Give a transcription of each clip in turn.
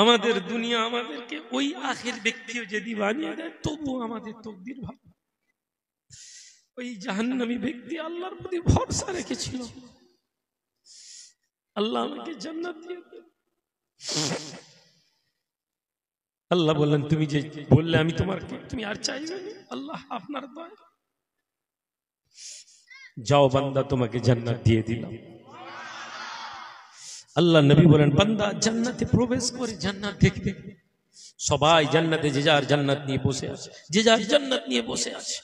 আমাদের দুনিয়া আমাদেরকে ওই আখের ব্যক্তিও যদি বানিয়ে দেয় তবু আমাদের তকদির ভালো ওই জাহান্নামী ব্যক্তি আল্লাহর প্রতি ভরসা রেখেছিল আল্লাহ আমাকে জান্নাত দিয়ে আল্লাহ বললেন তুমি যে বললে আমি তোমার তুমি আর চাইবে আল্লাহ আপনার দয় যাও বান্দা তোমাকে জান্নাত দিয়ে দিলাম আল্লাহ নবী বলেন বান্দা জান্নাতে প্রবেশ করে জান্নাত দেখবে সবাই জান্নাতে যে যার জান্নাত নিয়ে বসে আছে যে যার জান্নাত নিয়ে বসে আছে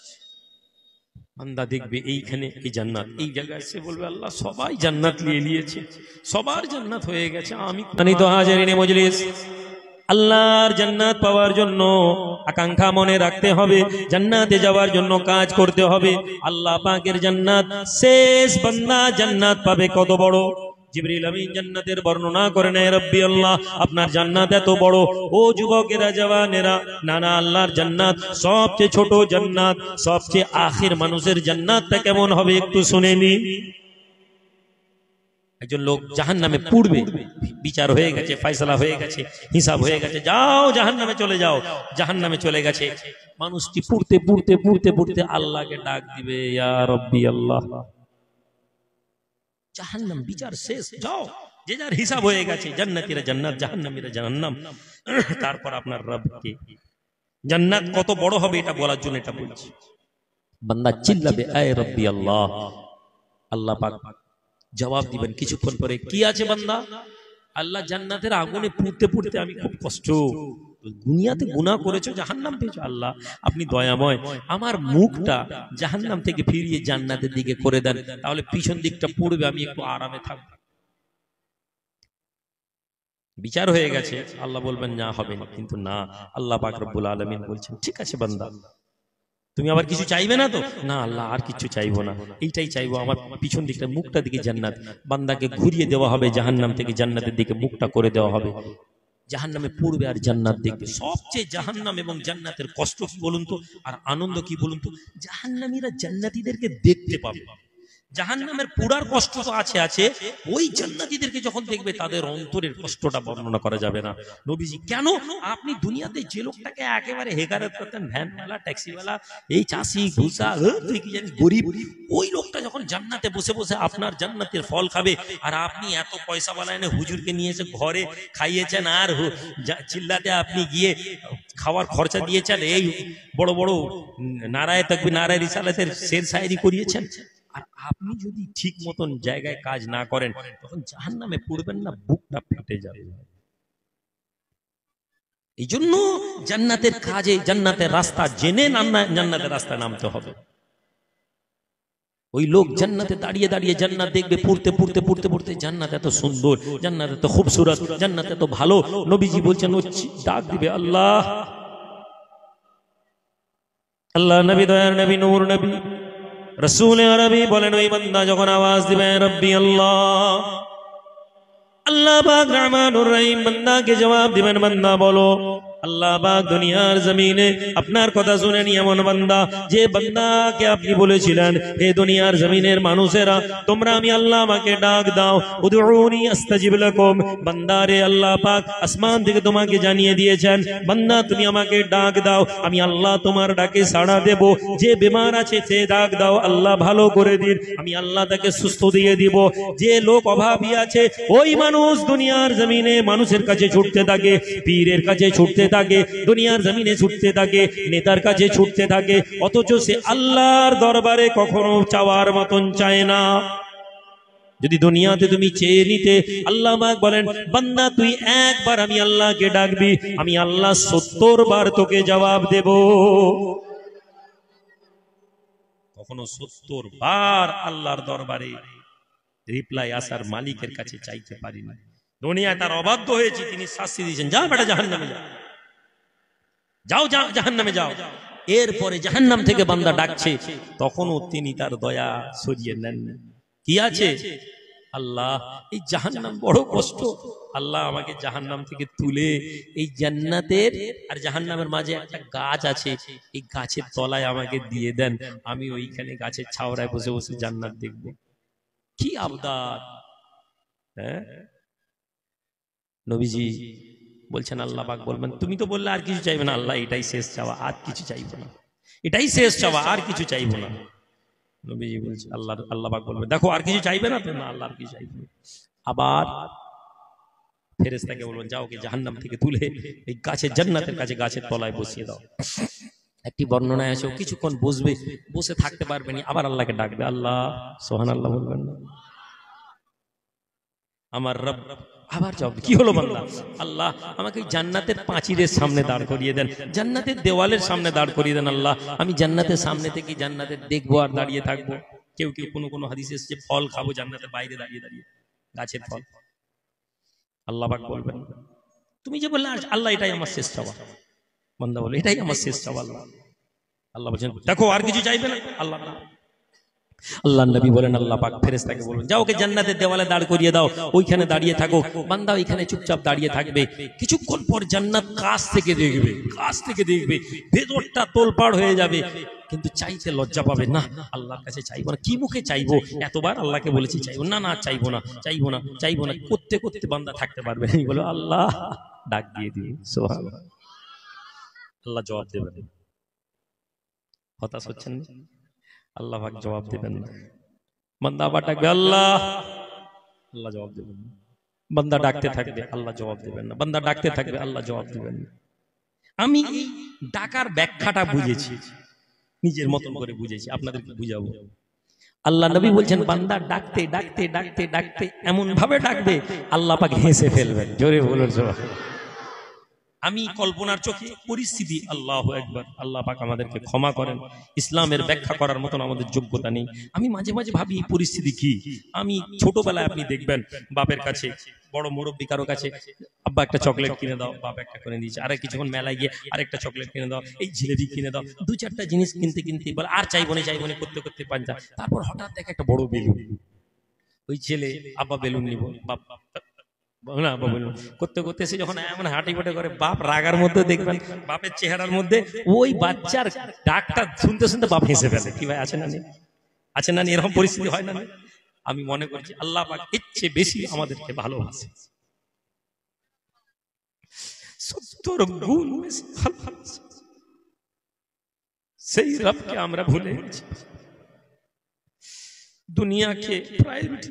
বান্দা দেখবে এইখানে এই জান্নাত এই জায়গায় সে বলবে আল্লাহ সবাই জান্নাত নিয়ে নিয়েছে সবার জান্নাত হয়ে গেছে আমি আমি তো হাজারিনে মজলিস আল্লাহর জান্নাত পাওয়ার জন্য আকাঙ্ক্ষা মনে রাখতে হবে জান্নাতে যাওয়ার জন্য কাজ করতে হবে আল্লাহ পাকের জান্নাত শেষ বান্দা জান্নাত পাবে কত বড় জিবরিল আমিন জান্নাতের বর্ণনা করে নেয় রব্বি আল্লাহ আপনার জান্নাত এত বড় ও যুবকেরা জওয়ানেরা নানা আল্লাহর জান্নাত সবচেয়ে ছোট জান্নাত সবচেয়ে আখির মানুষের জান্নাতটা কেমন হবে একটু শুনে নিন একজন লোক জাহান নামে পূর্বে বিচার হয়ে গেছে ফাইসলা হয়ে গেছে হিসাব হয়ে গেছে যাও জাহান নামে চলে যাও জাহান নামে চলে গেছে মানুষটি পুড়তে পুড়তে পুড়তে পুড়তে আল্লাহকে ডাক দিবে ইয়া রব্বি আল্লাহ জাহান্নাম বিচার শেষ যাও যে যার হিসাব হয়ে গেছে জান্নাতিরা জান্নাত জাহান্নামীরা জাহান্নাম তারপর আপনার রবকে জান্নাত কত বড় হবে এটা বলার জন্য এটা বলছি বান্দা চিল্লাবে আয় রব্বি আল্লাহ আল্লাহ পাক জবাব দিবেন কিছুক্ষণ পরে কি আছে বান্দা আল্লাহ জান্নাতের আগুনে পুড়তে পুড়তে আমি খুব কষ্ট দুনিয়াতে গুণা করেছো জাহান্নাম পেয়েছো আল্লাহ আপনি দয়াময় আমার মুখটা জাহান্নাম থেকে ফিরিয়ে জান্নাতের দিকে করে দেন তাহলে পিছন দিকটা পড়বে আমি একটু আরামে থাকবো বিচার হয়ে গেছে আল্লাহ বলবেন না হবে কিন্তু না আল্লাহ রব্বুল আলমিন বলছেন ঠিক আছে বান্দা তুমি আবার কিছু চাইবে না তো না আল্লাহ আর কিছু চাইবো না এইটাই চাইবো আমার পিছন দিকটা মুখটা দিকে জান্নাত বান্দাকে ঘুরিয়ে দেওয়া হবে জাহান্নাম থেকে জান্নাতের দিকে মুখটা করে দেওয়া হবে জাহান নামে পড়বে আর জান্নাত দেখবে সবচেয়ে জাহান নাম এবং জান্নাতের কষ্ট কি বলুন তো আর আনন্দ কি বলুন তো জাহান্নামীরা জান্নাতিদেরকে দেখতে পাবে জাহান নামের পুরার কষ্ট তো আছে আছে ওই জান্নাতিদেরকে যখন দেখবে তাদের অন্তরের কষ্টটা বর্ণনা করা যাবে না নবীজি কেন আপনি দুনিয়াতে যে লোকটাকে একেবারে হেগারত করতেন ভ্যানওয়ালা ট্যাক্সিওয়ালা এই চাষি ঘুষা তুই কি জানিস গরিব ওই লোকটা যখন জান্নাতে বসে বসে আপনার জান্নাতের ফল খাবে আর আপনি এত পয়সা বালা এনে হুজুরকে নিয়ে এসে ঘরে খাইয়েছেন আর চিল্লাতে আপনি গিয়ে খাওয়ার খরচা দিয়েছেন এই বড় বড় নারায় তাকবি নারায় রিসালাতের শের সায়রি করিয়েছেন আর আপনি যদি ঠিক মতন জায়গায় কাজ না করেন তখন জাহান নামে পড়বেন না বুকটা ফেটে যাবে এই জন্য জান্নাতের কাজে জান্নাতের রাস্তা জেনে জান্নাতের রাস্তা নামতে হবে ওই লোক জান্নাতে দাঁড়িয়ে দাঁড়িয়ে জান্নাত দেখবে পড়তে পড়তে পড়তে পড়তে জান্নাত এত সুন্দর জান্নাত এত খুবসুরত জান্নাত এত ভালো নবীজি বলছেন ডাক দিবে আল্লাহ আল্লাহ নবী দয়ার নবী নবী رسول عربی بولن وی بندہ جو آواز دیوائیں ربی اللہ اللہ پاک راما الرحیم بندہ کے جواب دیبن بندہ بولو আল্লাহ বা দুনিয়ার জমিনে আপনার কথা শুনেনি এমন বান্দা যে বান্দাকে আপনি বলেছিলেন হে দুনিয়ার জমিনের মানুষেরা তোমরা আমি আল্লাহ আমাকে ডাক দাও উদরুনি আস্তাজিবুলকম বান্দারে আল্লাহ পাক আসমান থেকে তোমাকে জানিয়ে দিয়েছেন বান্দা তুমি আমাকে ডাক দাও আমি আল্লাহ তোমার ডাকে সাড়া দেব যে বেমার আছে সে ডাক দাও আল্লাহ ভালো করে দিন আমি আল্লাহ তাকে সুস্থ দিয়ে দিব যে লোক অভাবী আছে ওই মানুষ দুনিয়ার জমিনে মানুষের কাছে ছুটতে থাকে পীরের কাছে ছুটতে থাকে দুনিয়ার জমিনে ছুটতে থাকে নেতার কাছে ছুটতে থাকে অথচ সে আল্লাহর দরবারে কখনো চাওয়ার মতন চায় না যদি দুনিয়াতে তুমি চেয়ে নিতে আল্লাহ মাক বলেন বান্না তুই একবার আমি আল্লাহকে ডাকবি আমি আল্লাহ সত্তর বার তোকে জবাব দেব কখনো সত্তর বার আল্লাহর দরবারে রিপ্লাই আসার মালিকের কাছে চাইতে পারি না দুনিয়ায় তার অবাধ্য হয়েছে তিনি শাস্তি দিয়েছেন যা বেটা জাহান নামে যা যাও যাও জাহান নামে যাও এরপরে জাহান নাম থেকে বান্দা ডাকছে তখনও তিনি তার দয়া সরিয়ে নেন কি আছে আল্লাহ এই জাহান নাম বড় কষ্ট আল্লাহ আমাকে জাহান নাম থেকে তুলে এই জান্নাতের আর জাহান নামের মাঝে একটা গাছ আছে এই গাছের তলায় আমাকে দিয়ে দেন আমি ওইখানে গাছের ছাওড়ায় বসে বসে জান্নাত দেখব কি আবদার হ্যাঁ নবীজি বলছেন আল্লাহ পাক বলবেন তুমি তো বললে আর কিছু চাইবে না হ্যাঁ, আল্লাহ হ্যাঁ, এটাই শেষ চাওয়া আর কিছু হ্যাঁ, চাইব না এটাই শেষ চাওয়া আর কিছু চাইব না নবীজি বলছে আল্লাহ আল্লাহ পাক বলবে দেখো আর কিছু চাইবে না না আল্লাহ আর কিছু চাইবে আবার তাকে বলবেন যাও ওকে জাহান্নাম থেকে তুলে এই গাছের জান্নাতের কাছে গাছের তলায় বসিয়ে দাও একটি বর্ণনায় আছে ও কিছুক্ষণ বসবে বসে থাকতে পারবে না আবার আল্লাহকে ডাকবে আল্লাহ সোহান আল্লাহ বলবেন না আমার রব রব আবার জবাব কি হলো বান্দা আল্লাহ আমাকে জান্নাতের পাঁচিরের সামনে দাঁড় করিয়ে দেন জান্নাতের দেওয়ালের সামনে দাঁড় করিয়ে দেন আল্লাহ আমি জান্নাতের সামনে থেকে জান্নাতের দেখবো আর দাঁড়িয়ে থাকবো কেউ কেউ কোনো কোনো হাদিস এসছে ফল খাবো জান্নাতের বাইরে দাঁড়িয়ে দাঁড়িয়ে গাছের ফল আল্লাহ পাক বলবেন তুমি যে বললে আল্লাহ এটাই আমার শেষ চাওয়া বন্ধা বলো এটাই আমার শেষ চাওয়া আল্লাহ আল্লাহ বলছেন দেখো আর কিছু চাইবে না আল্লাহ আল্লাহ নবী বলেন আল্লাহ পাক ফেরেস্তাকে বলুন যাও ওকে জান্নাতের দেওয়ালে দাঁড় করিয়ে দাও ওইখানে দাঁড়িয়ে থাকো বান্দা ওইখানে চুপচাপ দাঁড়িয়ে থাকবে কিছুক্ষণ পর জান্নাত কাছ থেকে দেখবে কাছ থেকে দেখবে ভেতরটা তোলপাড় হয়ে যাবে কিন্তু চাইতে লজ্জা পাবে না আল্লাহর কাছে চাইবো না কি মুখে চাইবো এতবার আল্লাহকে বলেছি চাইবো না না চাইবো না চাইবো না চাইবো না করতে করতে বান্দা থাকতে পারবে বলো আল্লাহ ডাক দিয়ে দিয়ে সোহাগ আল্লাহ জবাব দেবেন হতাশ হচ্ছেন না আল্লাহ পাক জবাব দেবেন বান্দা আবার ডাকবে আল্লাহ আল্লাহ জবাব দেবেন বান্দা ডাকতে থাকবে আল্লাহ জবাব দেবেন না বান্দা ডাকতে থাকবে আল্লাহ জবাব দেবেন না আমি এই ডাকার ব্যাখ্যাটা বুঝেছি নিজের মতন করে বুঝেছি আপনাদেরকে বুঝাবো আল্লাহ নবী বলছেন বান্দা ডাকতে ডাকতে ডাকতে ডাকতে এমন ভাবে ডাকবে আল্লাহ পাক হেসে ফেলবেন জোরে বলুন সবাই আমি কল্পনার চোখে পরিস্থিতি আল্লাহ একবার আল্লাহ পাক আমাদেরকে ক্ষমা করেন ইসলামের ব্যাখ্যা করার মতন আমাদের যোগ্যতা নেই আমি মাঝে মাঝে ভাবি পরিস্থিতি কি আমি ছোটবেলায় আপনি দেখবেন বাপের কাছে বড় মুরব্বী কারো কাছে আব্বা একটা চকলেট কিনে দাও বাপ একটা করে দিয়েছে আরে কিছুক্ষণ মেলায় গিয়ে আরেকটা চকলেট কিনে দাও এই জিলেবি কিনে দাও দু চারটা জিনিস কিনতে কিনতে বলে আর চাইবো না চাইবো না করতে করতে পাঞ্জা তারপর হঠাৎ দেখে একটা বড় বেলুন ওই ছেলে আব্বা বেলুন নিব বাপ বাংলা বললাম হ্যাঁ। করতে করতে সে যখন এমন হাঁটি পাটে করে বাপ রাগার মধ্যে দেখবেন বাপের চেহারার মধ্যে ওই বাচ্চার ডাকটা শুনতে শুনতে বাপ হেসে ফেলে কি ভাই আছে না নেই আছে না এরকম পরিস্থিতি হয় না আমি মনে করছি আল্লাহ পাক ইচ্ছে বেশি আমাদেরকে ভালোবাসে সত্তর গুণ সেই রবকে আমরা ভুলে গেছি দুনিয়াকে প্রায়োরিটি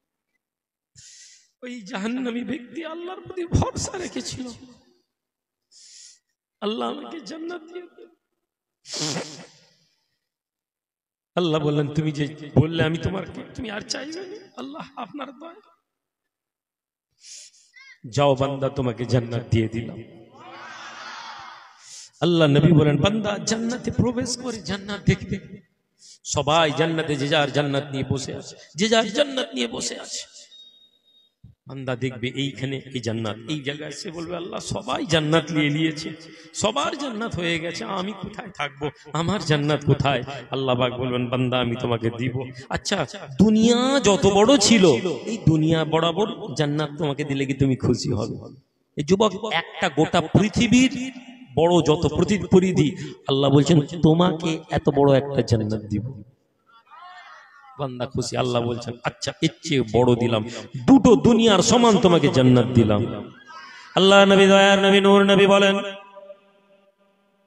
ওই জাহান্নামী ব্যক্তি আল্লাহর প্রতি ভরসা রেখেছিল আল্লাহ আমাকে জান্নাত দিয়ে আল্লাহ বললেন তুমি যে বললে আমি তোমার তুমি আর চাইবে আল্লাহ আপনার দয়া যাও বান্দা তোমাকে জান্নাত দিয়ে দিলাম আল্লাহ নবী বলেন বান্দা জান্নাতে প্রবেশ করে জান্নাত দেখবে সবাই জান্নাতে যে যার জান্নাত নিয়ে বসে আছে যে যার জান্নাত নিয়ে বসে আছে বান্দা দেখবে এইখানে এই জান্নাত এই জায়গায় সে বলবে আল্লাহ সবাই জান্নাত নিয়ে নিয়েছে সবার জান্নাত হয়ে গেছে আমি কোথায় থাকবো আমার জান্নাত কোথায় আল্লাহ বাক বলবেন বান্দা আমি তোমাকে দিব আচ্ছা দুনিয়া যত বড় ছিল এই দুনিয়া বরাবর জান্নাত তোমাকে দিলে কি তুমি খুশি হবে এই যুবক একটা গোটা পৃথিবীর বড় যত প্রতিপরিধি আল্লাহ বলছেন তোমাকে এত বড় একটা জান্নাত দিব বান্দা খুশি আল্লাহ আচ্ছা, বলছেন আচ্ছা, আচ্ছা ইচ্ছে বড় দিলাম দুটো দুনিয়ার সমান তোমাকে জান্নাত দিলাম আল্লাহ নবী দয়ার নবী নূর নবী বলেন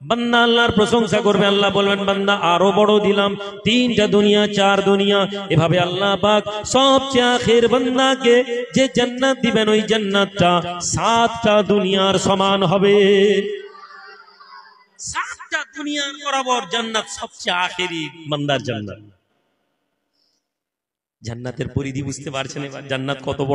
বান্দা আল্লাহর প্রশংসা করবে আল্লাহ বলবেন বান্দা আরো বড় দিলাম তিনটা দুনিয়া চার দুনিয়া এভাবে আল্লাহ পাক সবচেয়ে আখের বান্দাকে যে জান্নাত দিবেন ওই জান্নাতটা সাতটা দুনিয়ার সমান হবে সাতটা দুনিয়ার বরাবর জান্নাত সবচেয়ে আখেরি বান্দার জান্নাত জান্নাতের পরিধি বুঝতে পারছেন এবার জান্নাত কত বড়